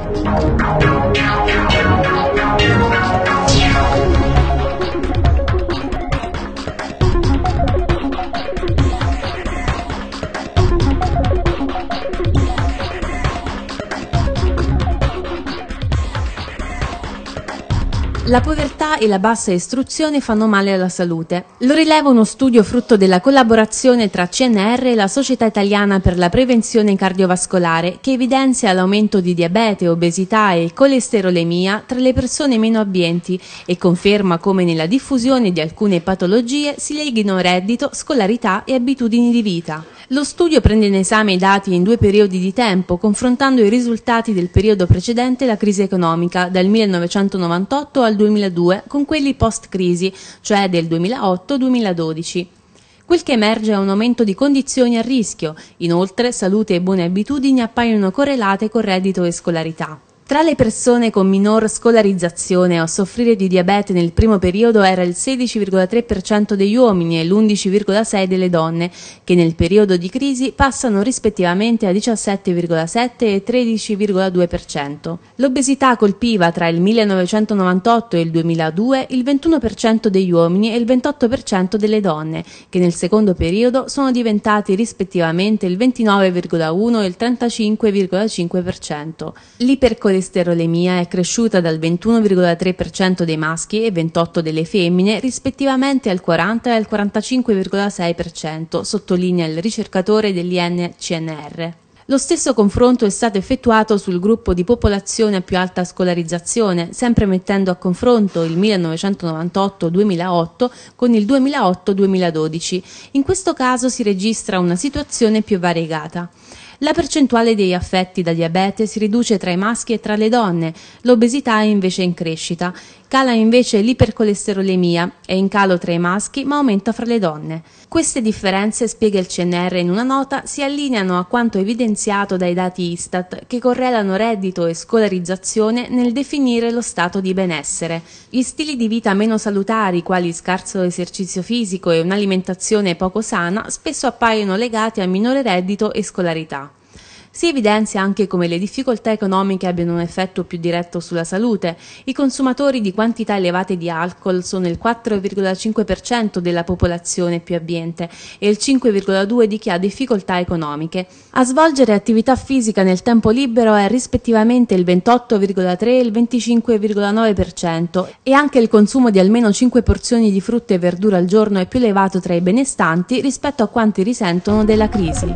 Oh, oh, oh, oh, oh. La povertà e la bassa istruzione fanno male alla salute. Lo rileva uno studio frutto della collaborazione tra CNR e la Società Italiana per la Prevenzione Cardiovascolare, che evidenzia l'aumento di diabete, obesità e colesterolemia tra le persone meno abbienti e conferma come nella diffusione di alcune patologie si leghino reddito, scolarità e abitudini di vita. Lo studio prende in esame i dati in due periodi di tempo, confrontando i risultati del periodo precedente la crisi economica, dal 1998 al 2002 con quelli post-crisi, cioè del 2008-2012. Quel che emerge è un aumento di condizioni a rischio, inoltre salute e buone abitudini appaiono correlate con reddito e scolarità. Tra le persone con minor scolarizzazione o soffrire di diabete nel primo periodo era il 16,3% degli uomini e l'11,6% delle donne, che nel periodo di crisi passano rispettivamente a 17,7% e 13,2%. L'obesità colpiva tra il 1998 e il 2002 il 21% degli uomini e il 28% delle donne, che nel secondo periodo sono diventati rispettivamente il 29,1% e il 35,5%. L'ipercolestina colesterolemia è cresciuta dal 21,3% dei maschi e 28 delle femmine rispettivamente al 40 e al 45,6%, sottolinea il ricercatore dell'INCNR. Lo stesso confronto è stato effettuato sul gruppo di popolazione a più alta scolarizzazione, sempre mettendo a confronto il 1998-2008 con il 2008-2012. In questo caso si registra una situazione più variegata. La percentuale degli affetti da diabete si riduce tra i maschi e tra le donne, l'obesità è invece in crescita Cala invece l'ipercolesterolemia, è in calo tra i maschi ma aumenta fra le donne. Queste differenze, spiega il CNR in una nota, si allineano a quanto evidenziato dai dati Istat che correlano reddito e scolarizzazione nel definire lo stato di benessere. Gli stili di vita meno salutari, quali scarso esercizio fisico e un'alimentazione poco sana, spesso appaiono legati a minore reddito e scolarità. Si evidenzia anche come le difficoltà economiche abbiano un effetto più diretto sulla salute. I consumatori di quantità elevate di alcol sono il 4,5% della popolazione più abbiente e il 5,2% di chi ha difficoltà economiche. A svolgere attività fisica nel tempo libero è rispettivamente il 28,3% e il 25,9% e anche il consumo di almeno 5 porzioni di frutta e verdura al giorno è più elevato tra i benestanti rispetto a quanti risentono della crisi.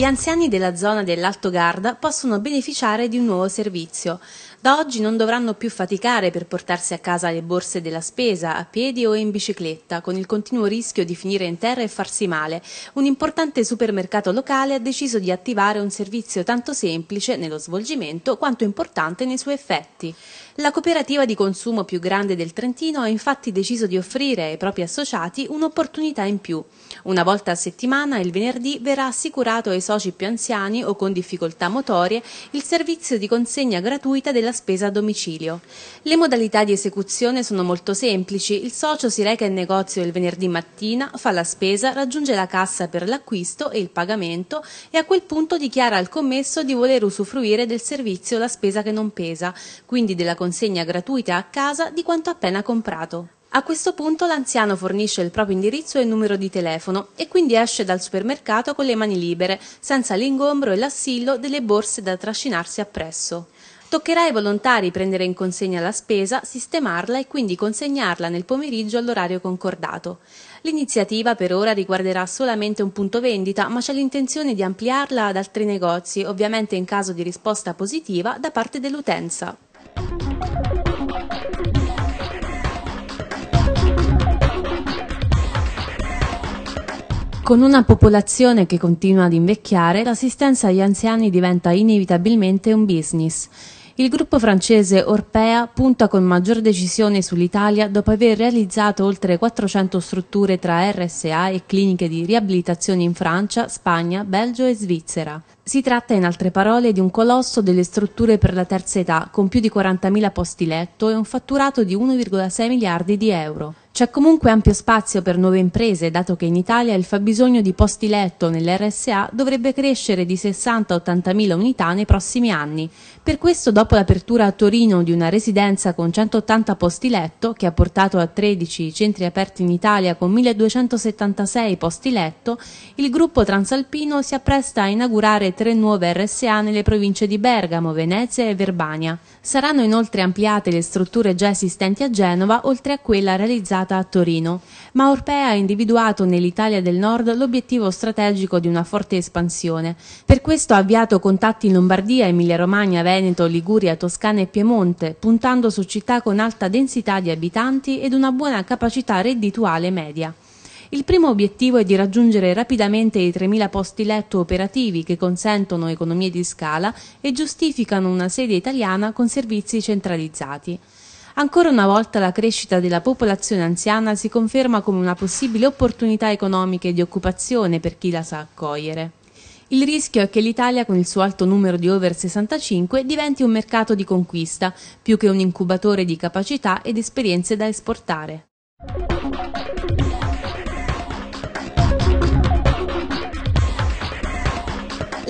Gli anziani della zona dell'Alto Garda possono beneficiare di un nuovo servizio da oggi non dovranno più faticare per portarsi a casa le borse della spesa, a piedi o in bicicletta, con il continuo rischio di finire in terra e farsi male. Un importante supermercato locale ha deciso di attivare un servizio tanto semplice nello svolgimento quanto importante nei suoi effetti. La cooperativa di consumo più grande del Trentino ha infatti deciso di offrire ai propri associati un'opportunità in più. Una volta a settimana, il venerdì, verrà assicurato ai soci più anziani o con difficoltà motorie il servizio di consegna gratuita della della spesa a domicilio. Le modalità di esecuzione sono molto semplici, il socio si reca in negozio il venerdì mattina, fa la spesa, raggiunge la cassa per l'acquisto e il pagamento e a quel punto dichiara al commesso di voler usufruire del servizio la spesa che non pesa, quindi della consegna gratuita a casa di quanto appena comprato. A questo punto l'anziano fornisce il proprio indirizzo e numero di telefono e quindi esce dal supermercato con le mani libere, senza l'ingombro e l'assillo delle borse da trascinarsi appresso. Toccherà ai volontari prendere in consegna la spesa, sistemarla e quindi consegnarla nel pomeriggio all'orario concordato. L'iniziativa per ora riguarderà solamente un punto vendita, ma c'è l'intenzione di ampliarla ad altri negozi, ovviamente in caso di risposta positiva da parte dell'utenza. Con una popolazione che continua ad invecchiare, l'assistenza agli anziani diventa inevitabilmente un business. Il gruppo francese Orpea punta con maggior decisione sull'Italia dopo aver realizzato oltre 400 strutture tra RSA e cliniche di riabilitazione in Francia, Spagna, Belgio e Svizzera. Si tratta in altre parole di un colosso delle strutture per la terza età con più di 40.000 posti letto e un fatturato di 1,6 miliardi di euro. C'è comunque ampio spazio per nuove imprese, dato che in Italia il fabbisogno di posti letto nell'RSA dovrebbe crescere di 60 80000 unità nei prossimi anni. Per questo, dopo l'apertura a Torino di una residenza con 180 posti letto, che ha portato a 13 centri aperti in Italia con 1276 posti letto, il gruppo transalpino si appresta a inaugurare tre nuove RSA nelle province di Bergamo, Venezia e Verbania. Saranno inoltre ampliate le strutture già esistenti a Genova, oltre a quella realizzata a Torino. Ma Orpea ha individuato nell'Italia del Nord l'obiettivo strategico di una forte espansione. Per questo ha avviato contatti in Lombardia, Emilia-Romagna, Veneto, Liguria, Toscana e Piemonte, puntando su città con alta densità di abitanti ed una buona capacità reddituale media. Il primo obiettivo è di raggiungere rapidamente i 3.000 posti letto operativi che consentono economie di scala e giustificano una sede italiana con servizi centralizzati. Ancora una volta la crescita della popolazione anziana si conferma come una possibile opportunità economica e di occupazione per chi la sa accogliere. Il rischio è che l'Italia, con il suo alto numero di over 65, diventi un mercato di conquista, più che un incubatore di capacità ed esperienze da esportare.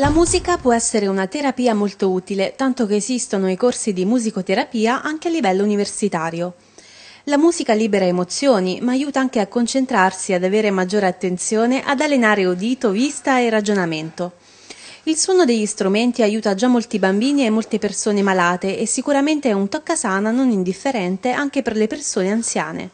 La musica può essere una terapia molto utile, tanto che esistono i corsi di musicoterapia anche a livello universitario. La musica libera emozioni, ma aiuta anche a concentrarsi, ad avere maggiore attenzione, ad allenare udito, vista e ragionamento. Il suono degli strumenti aiuta già molti bambini e molte persone malate e sicuramente è un toccasana non indifferente anche per le persone anziane.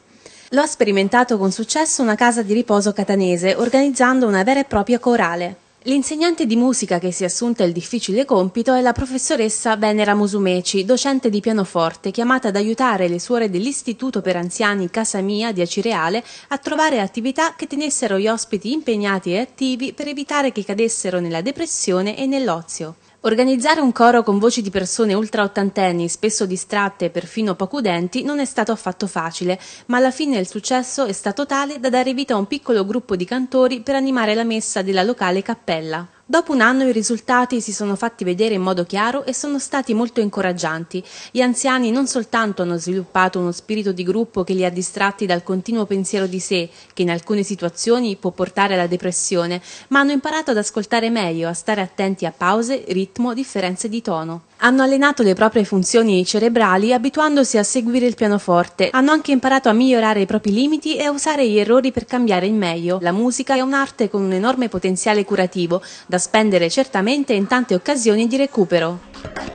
Lo ha sperimentato con successo una casa di riposo catanese, organizzando una vera e propria corale. L'insegnante di musica che si è assunta il difficile compito è la professoressa Venera Musumeci, docente di pianoforte, chiamata ad aiutare le suore dell'Istituto per Anziani Casa Mia di Acireale a trovare attività che tenessero gli ospiti impegnati e attivi per evitare che cadessero nella depressione e nell'ozio. Organizzare un coro con voci di persone ultra ottantenni, spesso distratte e perfino poco udenti, non è stato affatto facile, ma alla fine il successo è stato tale da dare vita a un piccolo gruppo di cantori per animare la messa della locale cappella. Dopo un anno i risultati si sono fatti vedere in modo chiaro e sono stati molto incoraggianti. Gli anziani non soltanto hanno sviluppato uno spirito di gruppo che li ha distratti dal continuo pensiero di sé, che in alcune situazioni può portare alla depressione, ma hanno imparato ad ascoltare meglio, a stare attenti a pause, ritmo, differenze di tono. Hanno allenato le proprie funzioni cerebrali abituandosi a seguire il pianoforte. Hanno anche imparato a migliorare i propri limiti e a usare gli errori per cambiare in meglio. La musica è un'arte con un enorme potenziale curativo, da spendere certamente in tante occasioni di recupero.